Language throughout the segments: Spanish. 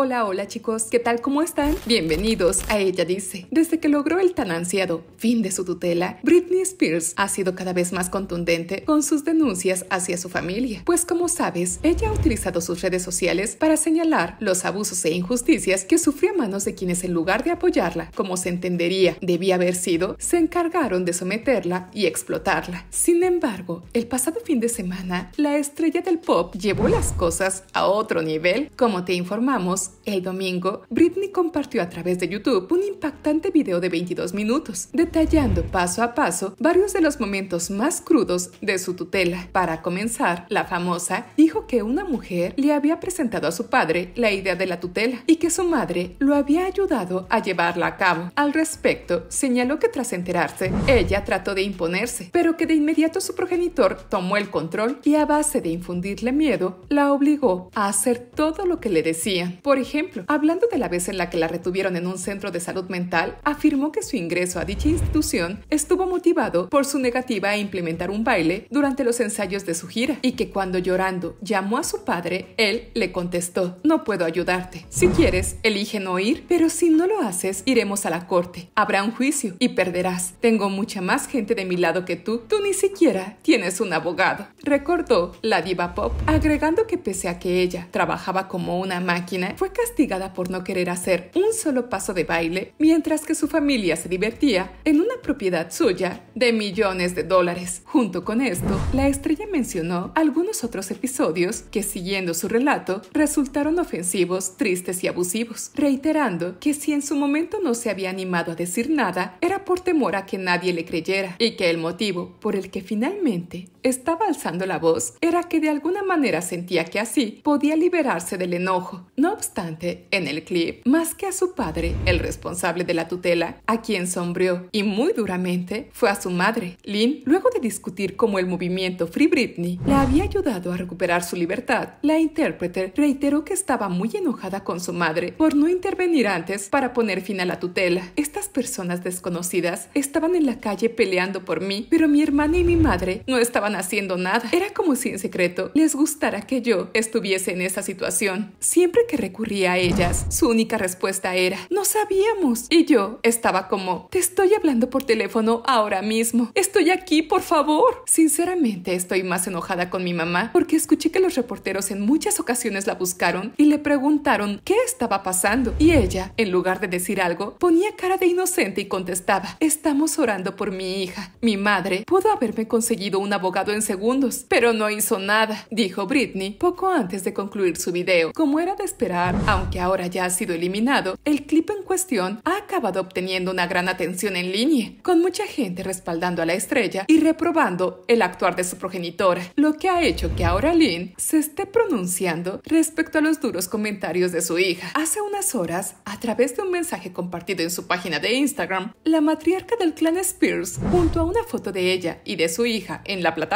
Hola, hola chicos, ¿qué tal? ¿Cómo están? Bienvenidos a Ella Dice. Desde que logró el tan ansiado fin de su tutela, Britney Spears ha sido cada vez más contundente con sus denuncias hacia su familia, pues como sabes, ella ha utilizado sus redes sociales para señalar los abusos e injusticias que sufrió a manos de quienes en lugar de apoyarla, como se entendería debía haber sido, se encargaron de someterla y explotarla. Sin embargo, el pasado fin de semana, la estrella del pop llevó las cosas a otro nivel. Como te informamos, el domingo, Britney compartió a través de YouTube un impactante video de 22 minutos, detallando paso a paso varios de los momentos más crudos de su tutela. Para comenzar, la famosa dijo que una mujer le había presentado a su padre la idea de la tutela y que su madre lo había ayudado a llevarla a cabo. Al respecto, señaló que tras enterarse, ella trató de imponerse, pero que de inmediato su progenitor tomó el control y a base de infundirle miedo, la obligó a hacer todo lo que le decían. Por ejemplo, hablando de la vez en la que la retuvieron en un centro de salud mental, afirmó que su ingreso a dicha institución estuvo motivado por su negativa a implementar un baile durante los ensayos de su gira y que cuando llorando llamó a su padre, él le contestó, no puedo ayudarte. Si quieres, elige no ir, pero si no lo haces, iremos a la corte. Habrá un juicio y perderás. Tengo mucha más gente de mi lado que tú. Tú ni siquiera tienes un abogado. Recordó la diva pop, agregando que pese a que ella trabajaba como una máquina, fue castigada por no querer hacer un solo paso de baile mientras que su familia se divertía en una propiedad suya de millones de dólares. Junto con esto, la estrella mencionó algunos otros episodios que, siguiendo su relato, resultaron ofensivos, tristes y abusivos, reiterando que si en su momento no se había animado a decir nada, era por temor a que nadie le creyera y que el motivo por el que finalmente estaba alzando la voz era que de alguna manera sentía que así podía liberarse del enojo. No obstante, en el clip, más que a su padre, el responsable de la tutela, a quien sombrió y muy duramente, fue a su madre. Lynn, luego de discutir cómo el movimiento Free Britney la había ayudado a recuperar su libertad, la intérprete reiteró que estaba muy enojada con su madre por no intervenir antes para poner fin a la tutela. Estas personas desconocidas estaban en la calle peleando por mí, pero mi hermana y mi madre no estaban haciendo nada. Era como si en secreto les gustara que yo estuviese en esa situación. Siempre que recurría a ellas, su única respuesta era, no sabíamos. Y yo estaba como, te estoy hablando por teléfono ahora mismo. Estoy aquí, por favor. Sinceramente, estoy más enojada con mi mamá porque escuché que los reporteros en muchas ocasiones la buscaron y le preguntaron qué estaba pasando. Y ella, en lugar de decir algo, ponía cara de inocente y contestaba, estamos orando por mi hija. Mi madre pudo haberme conseguido un abogado en segundos, pero no hizo nada, dijo Britney poco antes de concluir su video. Como era de esperar, aunque ahora ya ha sido eliminado, el clip en cuestión ha acabado obteniendo una gran atención en línea, con mucha gente respaldando a la estrella y reprobando el actuar de su progenitor, lo que ha hecho que ahora Lynn se esté pronunciando respecto a los duros comentarios de su hija. Hace unas horas, a través de un mensaje compartido en su página de Instagram, la matriarca del clan Spears, junto a una foto de ella y de su hija en la plataforma,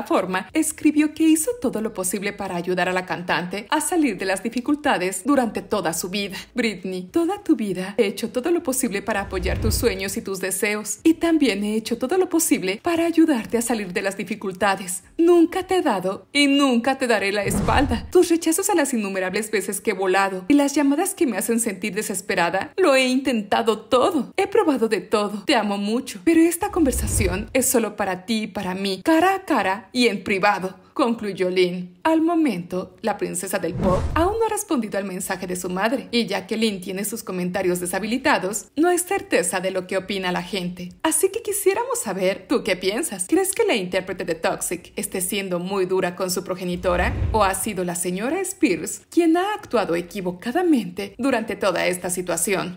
escribió que hizo todo lo posible para ayudar a la cantante a salir de las dificultades durante toda su vida. Britney, toda tu vida he hecho todo lo posible para apoyar tus sueños y tus deseos, y también he hecho todo lo posible para ayudarte a salir de las dificultades. Nunca te he dado y nunca te daré la espalda. Tus rechazos a las innumerables veces que he volado y las llamadas que me hacen sentir desesperada, lo he intentado todo. He probado de todo. Te amo mucho, pero esta conversación es solo para ti y para mí. Cara a cara y en privado, concluyó Lynn. Al momento, la princesa del pop aún no ha respondido al mensaje de su madre, y ya que Lynn tiene sus comentarios deshabilitados, no es certeza de lo que opina la gente. Así que quisiéramos saber, ¿tú qué piensas? ¿Crees que la intérprete de Toxic esté siendo muy dura con su progenitora? ¿O ha sido la señora Spears quien ha actuado equivocadamente durante toda esta situación?